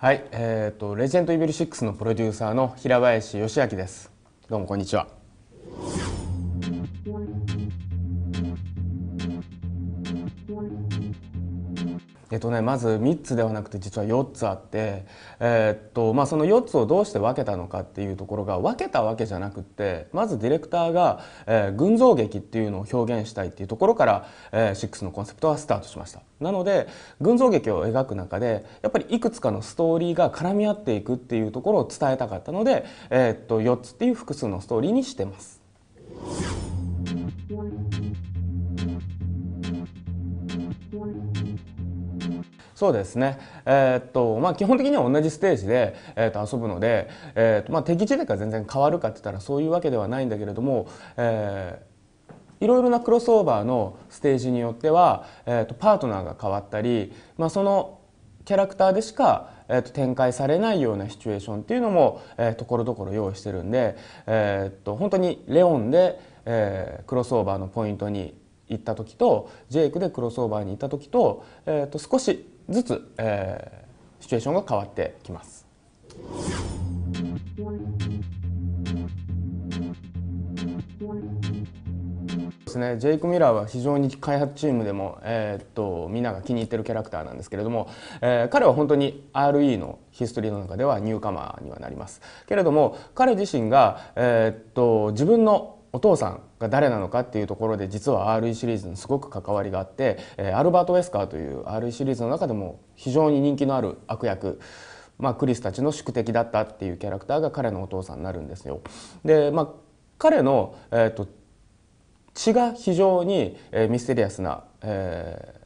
はい、えっ、ー、とレジェンドイベル6のプロデューサーの平林義明です。どうもこんにちは。えっとね、まず3つではなくて実は4つあって、えー、っとまあ、その4つをどうして分けたのかっていうところが分けたわけじゃなくってまずディレクターが、えー、群像劇っていうのを表現したいっていうところから、えー、6のコンセプトはスタートしましたなので群像劇を描く中でやっぱりいくつかのストーリーが絡み合っていくっていうところを伝えたかったので、えー、っと4つっていう複数のストーリーにしてます。そうですね。えー、っと、まあ、基本的には同じステージで、えー、っと、遊ぶので、えー、っと、まあ、敵地でが全然変わるかって言ったらそういうわけではないんだけれども、えーいろいろなクロスオーバーのステージによっては、えー、とパートナーが変わったり、まあ、そのキャラクターでしか、えー、と展開されないようなシチュエーションっていうのも、えー、ところどころ用意してるんで、えー、と本当にレオンで、えー、クロスオーバーのポイントに行った時とジェイクでクロスオーバーに行った時と,、えー、と少しずつ、えー、シチュエーションが変わってきます。ですね、ジェイク・ミラーは非常に開発チームでも、えー、っとみんなが気に入ってるキャラクターなんですけれども、えー、彼は本当に RE のヒストリーの中ではニューカマーにはなりますけれども彼自身が、えー、っと自分のお父さんが誰なのかっていうところで実は RE シリーズにすごく関わりがあって、えアルバート・ウェスカーという RE シリーズの中でも非常に人気のある悪役まあ、クリスたちの宿敵だったっていうキャラクターが彼のお父さんになるんですよ。で、まあ、彼の、えーと、血が非常に、えー、ミステリアスな、えー、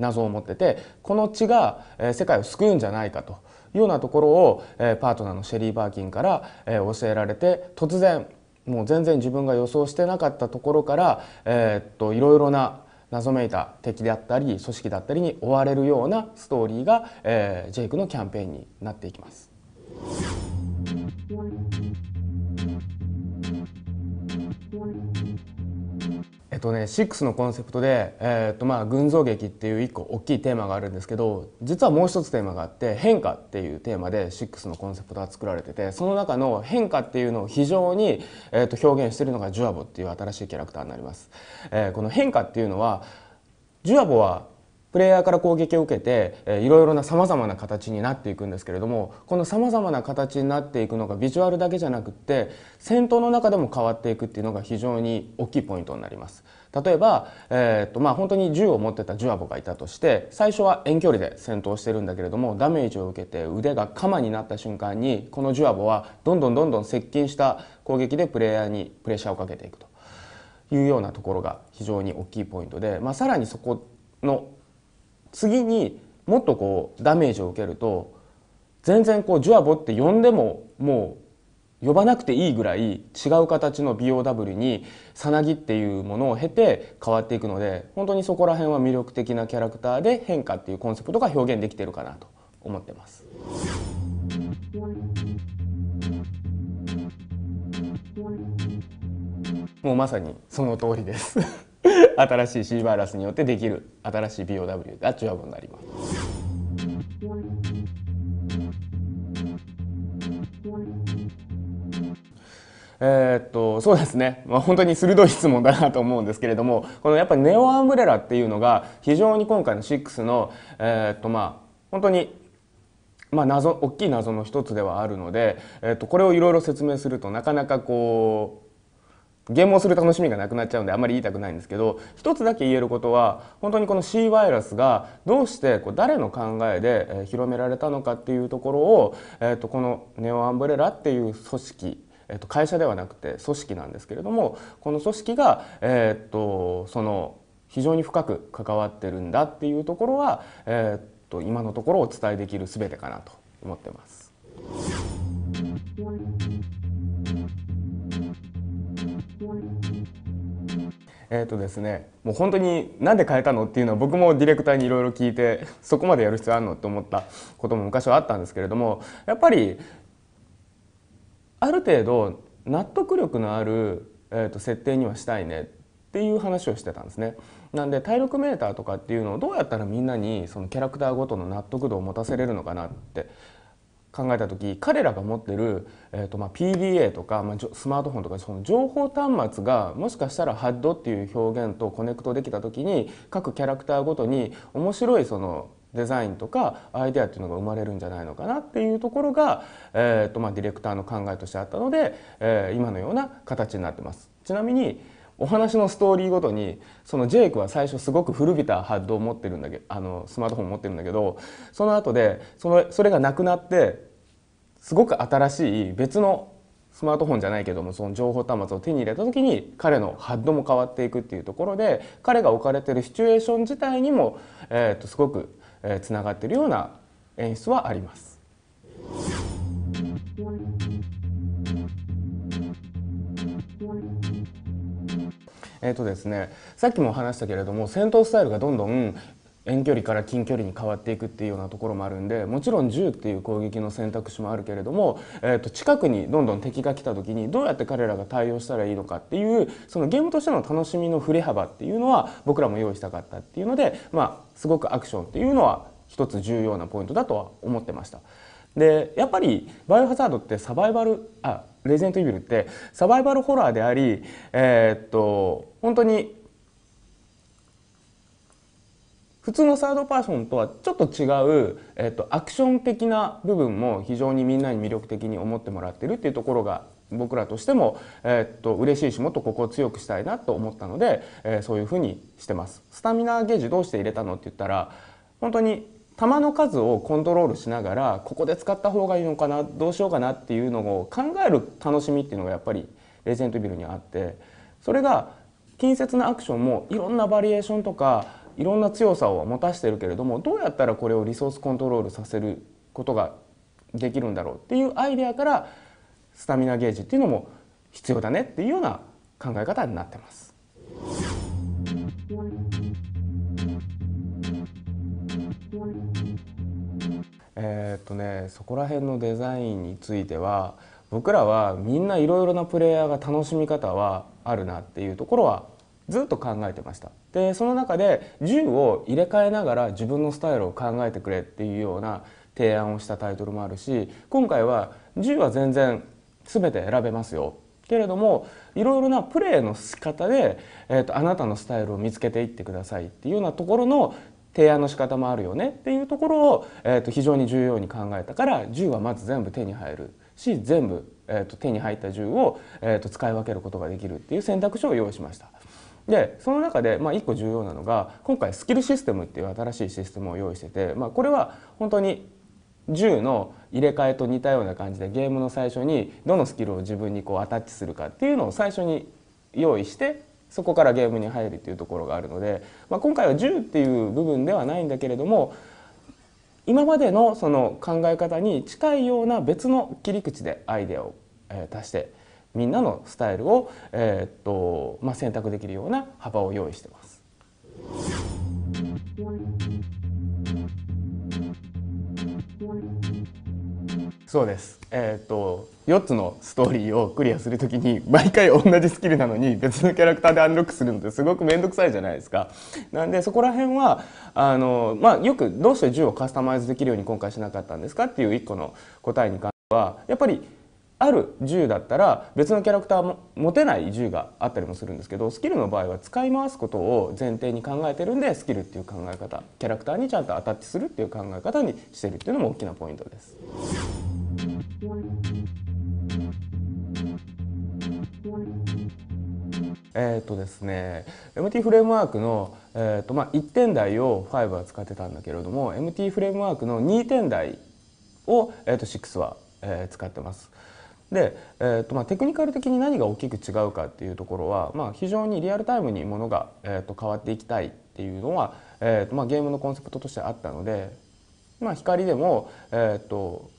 謎を持っててこの血が、えー、世界を救うんじゃないかというようなところを、えー、パートナーのシェリー・バーキンから、えー、教えられて突然もう全然自分が予想してなかったところから、えっといろいろな謎めいた敵であったり組織だったりに追われるようなストーリーが、えー、ジェイクのキャンペーンになっていきます。えっとね、6のコンセプトで、えー、っとまあ、群像劇っていう一個大きいテーマがあるんですけど実はもう一つテーマがあって変化っていうテーマで6のコンセプトが作られててその中の変化っていうのを非常に、えー、っと表現してるのがジュアボっていう新しいキャラクターになります。えー、この変化っていうのはジュアボはプレイヤーから攻撃を受けて、えいろいろなさまざまな形になっていくんですけれどもこのさまざまな形になっていくのがビジュアルだけじゃなくって戦闘の中でも変わっていくっていうのが非常に大きいポイントになります。例えば、えーとまあ、本当に銃を持ってたジュアボがいたとして最初は遠距離で戦闘してるんだけれどもダメージを受けて腕が鎌になった瞬間にこのジュアボはどんどんどんどん接近した攻撃でプレイヤーにプレッシャーをかけていくというようなところが非常に大きいポイントで、まあ、さらにそこの次にもっとこうダメージを受けると全然こうジュアボって呼んでももう呼ばなくていいぐらい違う形の BOW にさなぎっていうものを経て変わっていくので本当にそこら辺は魅力的なキャラクターで変化っていうコンセプトが表現できてるかなと思ってます。もうまさにその通りです 新しい C バイラスによってできる新しい BOW がチュアボになります。えー、っとそうですね、まあ、本当に鋭い質問だなと思うんですけれどもこのやっぱりネオアンブレラっていうのが非常に今回の6の、えー、っとまあ、本当に、まあ謎、謎大きい謎の一つではあるので、えー、っとこれをいろいろ説明するとなかなかこうゲームをする楽しみがなくなっちゃうんであんまり言いたくないんですけど一つだけ言えることは本当にこの C ワイラスがどうしてこう誰の考えで広められたのかっていうところを、えー、とこのネオアンブレラっていう組織えっと、会社ではなくて組織なんですけれどもこの組織が、えっとその非常に深く関わってるんだっていうところは、えっと今のところお伝えできる全てかなと思ってます。えーとですね、もう本当に何で変えたのっていうのは僕もディレクターにいろいろ聞いてそこまでやる必要あるのって思ったことも昔はあったんですけれどもやっぱりある程度納得力のある、えー、と設定にはしたいねっていう話をしてたんですね。なんで体力メーターとかっていうのをどうやったらみんなにそのキャラクターごとの納得度を持たせれるのかなって考えた時彼らが持ってる、えーとまあ、PDA とか、まあ、スマートフォンとかその情報端末がもしかしたらハッドっていう表現とコネクトできた時に各キャラクターごとに面白いそのデザインとかアイデアっていうのが生まれるんじゃないのかなっていうところが、えーとまあ、ディレクターの考えとしてあったので、えー、今のような形になってます。ちなみにお話のストーリーごとにそのジェイクは最初すごく古びたハッドを持ってるんだけどあのスマートフォン持ってるんだけどその後でそのそれがなくなってすごく新しい別のスマートフォンじゃないけどもその情報端末を手に入れた時に彼のハッドも変わっていくっていうところで彼が置かれてるシチュエーション自体にも、えー、とすごくつながってるような演出はあります。えー、とですね、さっきも話したけれども戦闘スタイルがどんどん遠距離から近距離に変わっていくっていうようなところもあるんでもちろん銃っていう攻撃の選択肢もあるけれども、えー、と近くにどんどん敵が来た時にどうやって彼らが対応したらいいのかっていうそのゲームとしての楽しみの振れ幅っていうのは僕らも用意したかったっていうので、まあ、すごくアクションっていうのは一つ重要なポイントだとは思ってました。でやっぱりバイオハザードってサバイバルあレジェントイビルってサバイバルホラーであり、えー、っと、本当に普通のサードパーソンとはちょっと違う、えー、っと、アクション的な部分も非常にみんなに魅力的に思ってもらってるっていうところが僕らとしても、えー、っと嬉しいしもっとここを強くしたいなと思ったので、えー、そういうふうにしてます。スタミナゲージどうして入れたのって言ったら本当に球の数をコントロールしながらここで使った方がいいのかなどうしようかなっていうのを考える楽しみっていうのがやっぱりレジェントビルにあってそれが近接なアクションもいろんなバリエーションとかいろんな強さを持たしてるけれどもどうやったらこれをリソースコントロールさせることができるんだろうっていうアイデアからスタミナゲージっていうのも必要だねっていうような考え方になってます。えー、っとねそこら辺のデザインについては僕らはみんないろいろなプレイヤーが楽しみ方はあるなっていうところはずっと考えてましたでその中で銃を入れ替えながら自分のスタイルを考えてくれっていうような提案をしたタイトルもあるし今回は銃は全然全て選べますよけれどもいろいろなプレーの仕方で、えーと、とあなたのスタイルを見つけていってくださいっていうようなところの提案の仕方もあるよねっていうところを、えー、と非常に重要に考えたから銃はまず全部手に入るし全部、えー、と手に入った銃を、えー、と使い分けることができるっていう選択肢を用意しました。でその中で、まあ、1個重要なのが今回スキルシステムっていう新しいシステムを用意してて、まあ、これは本当に銃の入れ替えと似たような感じでゲームの最初にどのスキルを自分にこうアタッチするかっていうのを最初に用意してそこからゲームに入るっていうところがあるので、まあ、今回は10っていう部分ではないんだけれども今までのその考え方に近いような別の切り口でアイデアを、え足してみんなのスタイルを、えー、っとまあ、選択できるような幅を用意してます。そうです、えーっと、4つのストーリーをクリアする時に毎回同じスキルなのに別のキャラクターでアンロックするのってすごく面倒くさいじゃないですか。なんでそこら辺はあの、まあ、よくどうして銃をカスタマイズできるように今回しなかったんですかっていう1個の答えに関してはやっぱりある銃だったら別のキャラクターも持てない銃があったりもするんですけどスキルの場合は使い回すことを前提に考えてるんでスキルっていう考え方キャラクターにちゃんとアタッチするっていう考え方にしてるっていうのも大きなポイントです。えっ、とですね MT フレームワークの、えーとまあ、1点台を5は使ってたんだけれども MT フレームワークの2点台を、えー、と6は、えー、使ってます。で、えーとまあ、テクニカル的に何が大きく違うかっていうところは、まあ、非常にリアルタイムにものが、えー、と変わっていきたいっていうのは、えーとまあ、ゲームのコンセプトとしてあったので、まあ、光でも、えーと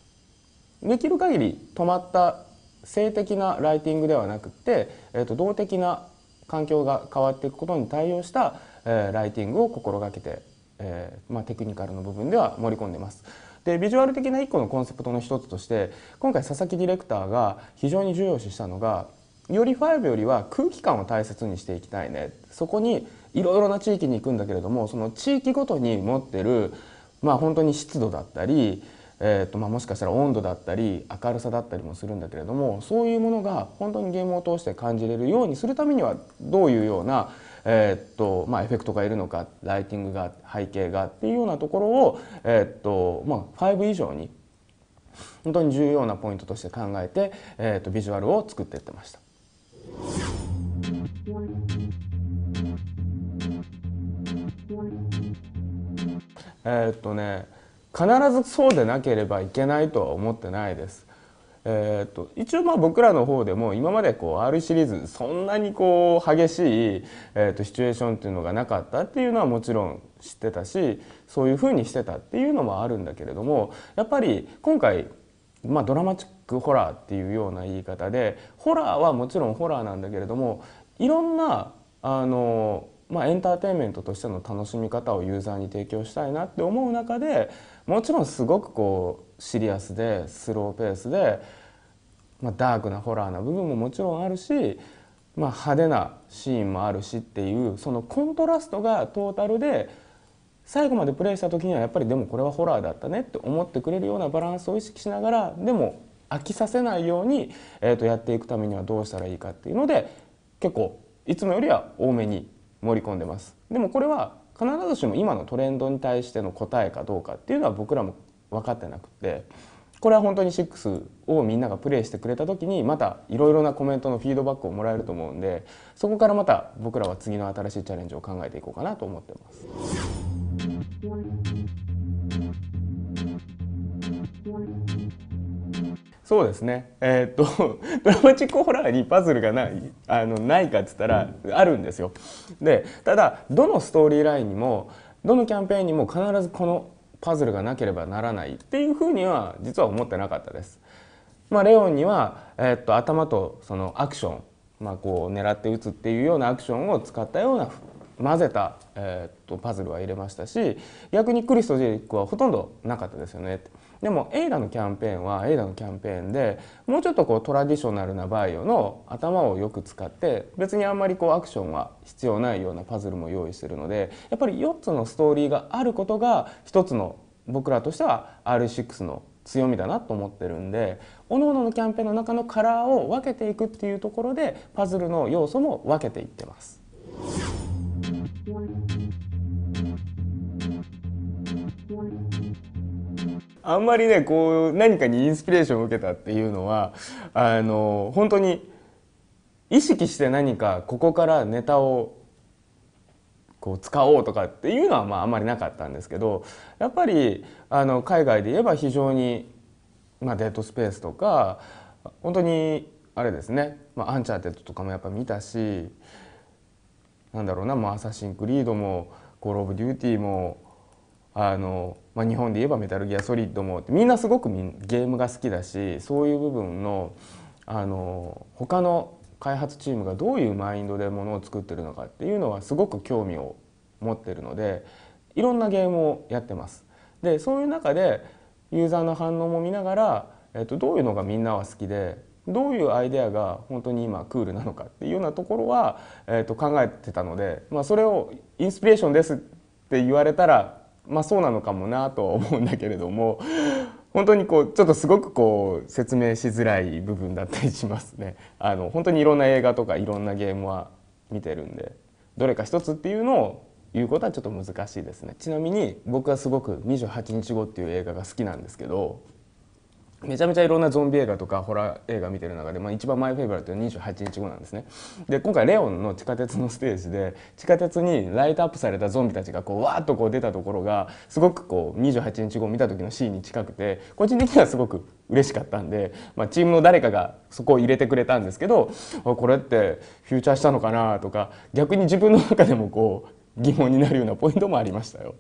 できる限り止まった性的なライティングではなくて、えー、と動的な環境が変わっていくことに対応した、えー、ライティングを心がけて、えーまあ、テクニカルの部分では盛り込んでます。でビジュアル的な一個のコンセプトの一つとして今回佐々木ディレクターが非常に重要視したのがより5よりは空気感を大切にしていきたいねそこにいろいろな地域に行くんだけれどもその地域ごとに持ってるまあ本当に湿度だったりえーとまあ、もしかしたら温度だったり明るさだったりもするんだけれどもそういうものが本当にゲームを通して感じれるようにするためにはどういうような、えーとまあ、エフェクトがいるのかライティングが背景がっていうようなところを、えーとまあ、5以上に本当に重要なポイントとして考えて、えーと、ビジュアルを作っていってました。えー、っとね必ずそうでなければいけないとは思ってないです。えーと、一応まあ僕らの方でも今までこう R シリーズそんなにこう激しい、えと、シチュエーションっていうのがなかったっていうのはもちろん知ってたしそういうふうにしてたっていうのもあるんだけれどもやっぱり今回、まあ、ドラマチックホラーっていうような言い方でホラーはもちろんホラーなんだけれどもいろんなあのまあ、エンターテインメントとしての楽しみ方をユーザーに提供したいなって思う中でもちろんすごくこうシリアスでスローペースで、まあ、ダークなホラーな部分ももちろんあるし、まあ、派手なシーンもあるしっていうそのコントラストがトータルで最後までプレイした時にはやっぱりでもこれはホラーだったねって思ってくれるようなバランスを意識しながらでも飽きさせないように、えー、とやっていくためにはどうしたらいいかっていうので結構いつもよりは多めに盛り込んでます。でもこれは必ずしも今のトレンドに対しての答えかどうかっていうのは僕らも分かってなくてこれは本当に6をみんながプレイしてくれた時にまたいろいろなコメントのフィードバックをもらえると思うんでそこからまた僕らは次の新しいチャレンジを考えていこうかなと思ってます。そうですね、えー、っと ドラマチックホラーにパズルがないあのないかって言ったらあるんですよ。でただどのストーリーラインにもどのキャンペーンにも必ずこのパズルがなければならないっていうふうには実は思ってなかったです。まあ、レオンには、えー、っと頭とそのアクション、まあ、こう狙って撃つっていうようなアクションを使ったような混ぜた、えー、っとパズルは入れましたし逆にクリスト・ジェリックはほとんどなかったですよねでもエイラのキャンペーンはエイラのキャンペーンでもうちょっとこうトラディショナルなバイオの頭をよく使って別にあんまりこうアクションは必要ないようなパズルも用意してるのでやっぱり4つのストーリーがあることが1つの僕らとしては R6 の強みだなと思ってるんで各々のキャンペーンの中のカラーを分けていくっていうところでパズルの要素も分けていってます。あんまりねこう何かにインスピレーションを受けたっていうのはあの本当に意識して何かここからネタをこう使おうとかっていうのはまああんまりなかったんですけどやっぱりあの海外で言えば非常に、まあ、デートスペースとか本当にあれですね、まあ、アンチャーテッドとかもやっぱ見たしなんだろうな、もう、アサシン・クリードも「コール・オブ・デューティーも」あの、まあ、日本で言えば「メタルギアソリッドも」みんなすごくゲームが好きだしそういう部分のあの他の開発チームがどういうマインドでものを作ってるのかっていうのはすごく興味を持ってるのでいろんなゲームをやってます。でそういう中でユーザーの反応も見ながら、えっと、どういうのがみんなは好きでどういうアイデアが本当に今クールなのかっていうようなところは、えっと、考えてたので、まあ、それをインスピレーションですって言われたらまあそうなのかもなとは思うんだけれども本当にこうちょっとすごくこう説明しづらい部分だったりしますね。あの本当にいろんな映画とかいろんなゲームは見てるんでどれか一つっていうのを言うことはちょっと難しいですね。ちなみに僕はすごく28日後っていう映画が好きなんですけどめちゃめちゃいろんなゾンビ映画とかホラー映画見てる中で、まあ、一番マイフェイバいうのは28日後なんですねで今回レオンの地下鉄のステージで地下鉄にライトアップされたゾンビたちがこうわーっとこう出たところがすごくこう28日後見た時のシーンに近くて個人的にはすごく嬉しかったんで、まあ、チームの誰かがそこを入れてくれたんですけどこれってフューチャーしたのかなとか逆に自分の中でもこう疑問になるようなポイントもありましたよ。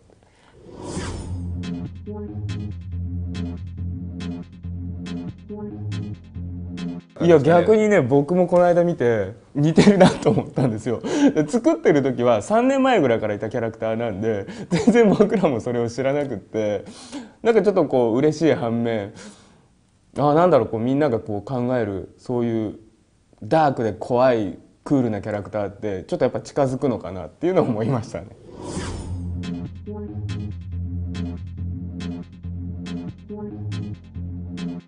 いや逆にね僕もこの間見て似てるなと思ったんですよ作ってる時は3年前ぐらいからいたキャラクターなんで全然僕らもそれを知らなくってなんかちょっとこう嬉しい反面あなんだろうこうみんながこう考えるそういうダークで怖いクールなキャラクターってちょっとやっぱ近づくのかなっていうのを思いましたね。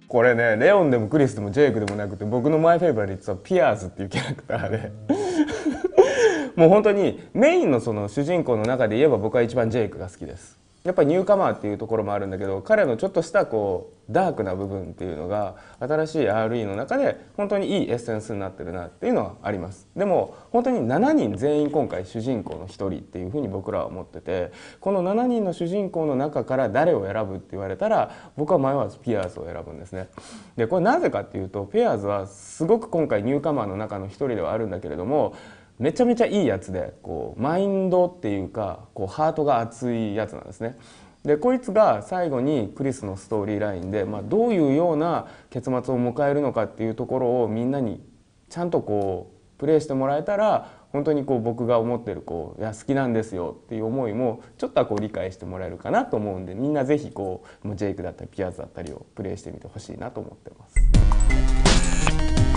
これねレオンでもクリスでもジェイクでもなくて僕のマイフェイバリットはピアーズっていうキャラクターで もう本当にメインのその主人公の中で言えば僕は一番ジェイクが好きですやっぱりニューカマーっていうところもあるんだけど彼のちょっとしたこうダークな部分っていうのが新しい RE の中で本当にいいエッセンスになってるなっていうのはありますでも本当に7人全員今回主人公の1人っていうふうに僕らは思っててこの7人の主人公の中から誰を選ぶって言われたら僕は迷わずピアーズを選ぶんですねでこれなぜかっていうとピアーズはすごく今回ニューカマーの中の1人ではあるんだけれどもめちゃめちゃいいやつでこうマインドっていうかこうハートが熱いやつなんですね。でこいつが最後にクリスのストーリーラインで、まあ、どういうような結末を迎えるのかっていうところをみんなにちゃんとこうプレイしてもらえたら本当にこう僕が思ってるこういや好きなんですよっていう思いもちょっとはこう理解してもらえるかなと思うんでみんな是非こうジェイクだったりピアーズだったりをプレイしてみてほしいなと思ってます。